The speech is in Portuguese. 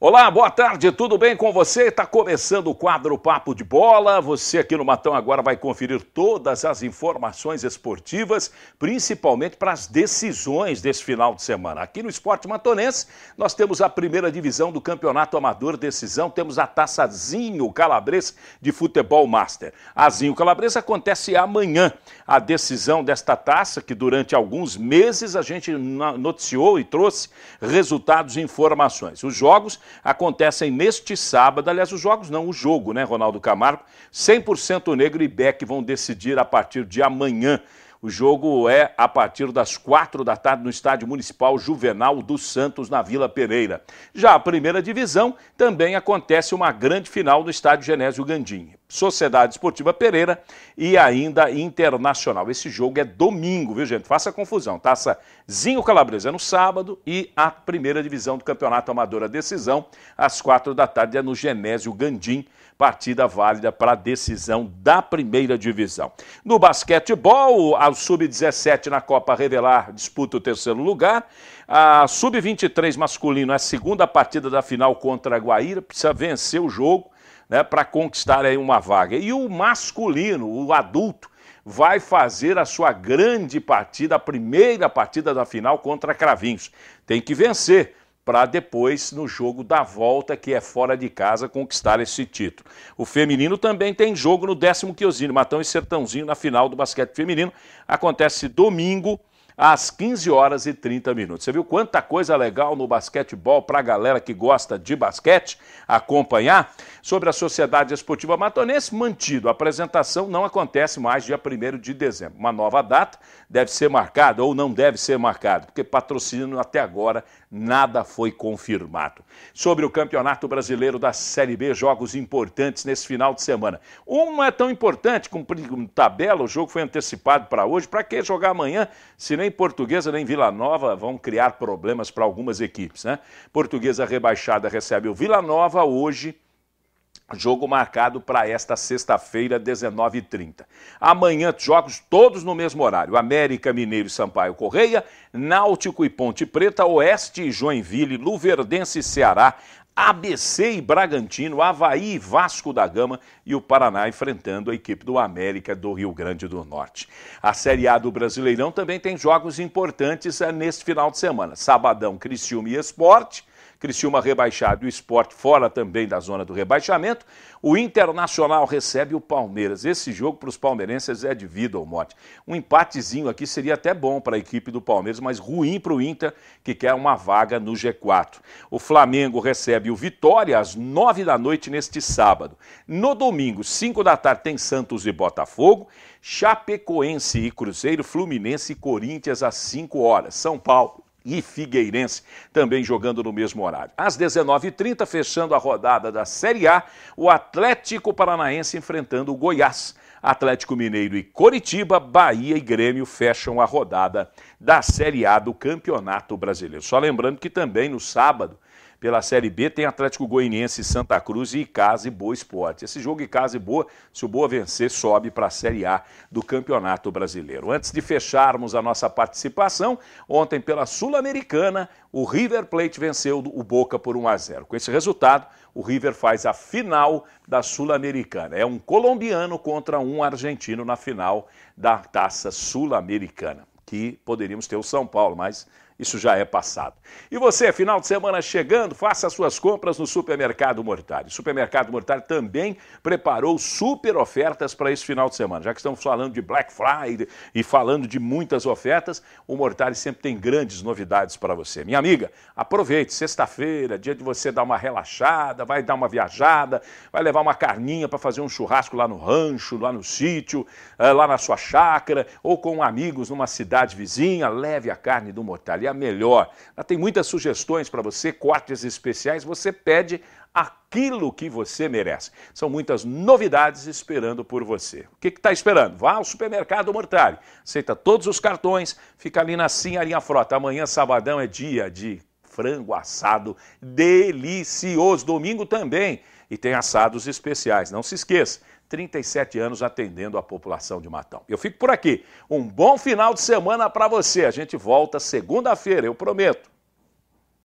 Olá, boa tarde, tudo bem com você? Está começando o quadro Papo de Bola. Você aqui no Matão agora vai conferir todas as informações esportivas, principalmente para as decisões desse final de semana. Aqui no Esporte Matonense, nós temos a primeira divisão do Campeonato Amador Decisão, temos a Taça Zinho Calabres de Futebol Master. A Zinho Calabres acontece amanhã. A decisão desta taça, que durante alguns meses a gente noticiou e trouxe resultados e informações. Os jogos acontecem neste sábado. Aliás, os jogos não, o jogo, né, Ronaldo Camargo? 100% negro e Beck vão decidir a partir de amanhã. O jogo é a partir das quatro da tarde no Estádio Municipal Juvenal dos Santos, na Vila Pereira. Já a primeira divisão também acontece uma grande final no Estádio Genésio Gandim. Sociedade Esportiva Pereira e ainda Internacional. Esse jogo é domingo, viu gente? Faça confusão. Taça Zinho Calabresa no sábado e a primeira divisão do Campeonato Amador, a decisão, às quatro da tarde, é no Genésio Gandim. Partida válida para a decisão da primeira divisão. No basquetebol, a Sub-17 na Copa Revelar disputa o terceiro lugar. A Sub-23 masculino é a segunda partida da final contra a Guaíra, precisa vencer o jogo né, para conquistar aí uma vaga. E o masculino, o adulto, vai fazer a sua grande partida, a primeira partida da final contra Cravinhos. Tem que vencer para depois, no jogo da volta, que é fora de casa, conquistar esse título. O feminino também tem jogo no décimo quinzino, Matão e Sertãozinho, na final do basquete feminino. Acontece domingo, às 15 horas e 30 minutos. Você viu quanta coisa legal no basquetebol para a galera que gosta de basquete acompanhar? Sobre a Sociedade Esportiva Matonense, mantido. A apresentação não acontece mais dia 1 de dezembro. Uma nova data deve ser marcada ou não deve ser marcada, porque patrocínio até agora nada foi confirmado. Sobre o Campeonato Brasileiro da Série B, jogos importantes nesse final de semana. Um não é tão importante, cumprir tabela, o jogo foi antecipado para hoje. Para que jogar amanhã se nem nem Portuguesa nem Vila Nova vão criar problemas para algumas equipes, né? Portuguesa rebaixada recebe o Vila Nova hoje Jogo marcado para esta sexta-feira, 19h30. Amanhã, jogos todos no mesmo horário. América, Mineiro e Sampaio Correia, Náutico e Ponte Preta, Oeste e Joinville, Luverdense e Ceará, ABC e Bragantino, Havaí e Vasco da Gama e o Paraná enfrentando a equipe do América do Rio Grande do Norte. A Série A do Brasileirão também tem jogos importantes eh, nesse final de semana. Sabadão, Criciúma e Esporte. Criciúma rebaixado e o esporte fora também da zona do rebaixamento. O Internacional recebe o Palmeiras. Esse jogo para os palmeirenses é de vida ou morte. Um empatezinho aqui seria até bom para a equipe do Palmeiras, mas ruim para o Inter, que quer uma vaga no G4. O Flamengo recebe o Vitória às nove da noite neste sábado. No domingo, cinco da tarde, tem Santos e Botafogo, Chapecoense e Cruzeiro, Fluminense e Corinthians às cinco horas. São Paulo e Figueirense, também jogando no mesmo horário. Às 19h30, fechando a rodada da Série A, o Atlético Paranaense enfrentando o Goiás. Atlético Mineiro e Coritiba, Bahia e Grêmio fecham a rodada da Série A do Campeonato Brasileiro. Só lembrando que também no sábado pela Série B tem Atlético Goianiense, Santa Cruz e Casa e Boa Esporte. Esse jogo Casa e Boa, se o Boa vencer, sobe para a Série A do Campeonato Brasileiro. Antes de fecharmos a nossa participação, ontem pela Sul-Americana, o River Plate venceu o Boca por 1 a 0. Com esse resultado, o River faz a final da Sul-Americana. É um colombiano contra um argentino na final da Taça Sul-Americana, que poderíamos ter o São Paulo, mas isso já é passado. E você, final de semana chegando, faça suas compras no Supermercado Mortari. O Supermercado Mortari também preparou super ofertas para esse final de semana. Já que estamos falando de Black Friday e falando de muitas ofertas, o Mortari sempre tem grandes novidades para você. Minha amiga, aproveite, sexta-feira, dia de você dar uma relaxada, vai dar uma viajada, vai levar uma carninha para fazer um churrasco lá no rancho, lá no sítio, eh, lá na sua chácara, ou com amigos numa cidade vizinha, leve a carne do Mortari a melhor. Ela tem muitas sugestões para você, cortes especiais, você pede aquilo que você merece. São muitas novidades esperando por você. O que está esperando? Vá ao supermercado Mortari, aceita todos os cartões, fica ali na linha Frota. Amanhã, sabadão, é dia de frango assado delicioso. Domingo também. E tem assados especiais, não se esqueça. 37 anos atendendo a população de Matão. Eu fico por aqui. Um bom final de semana para você. A gente volta segunda-feira, eu prometo.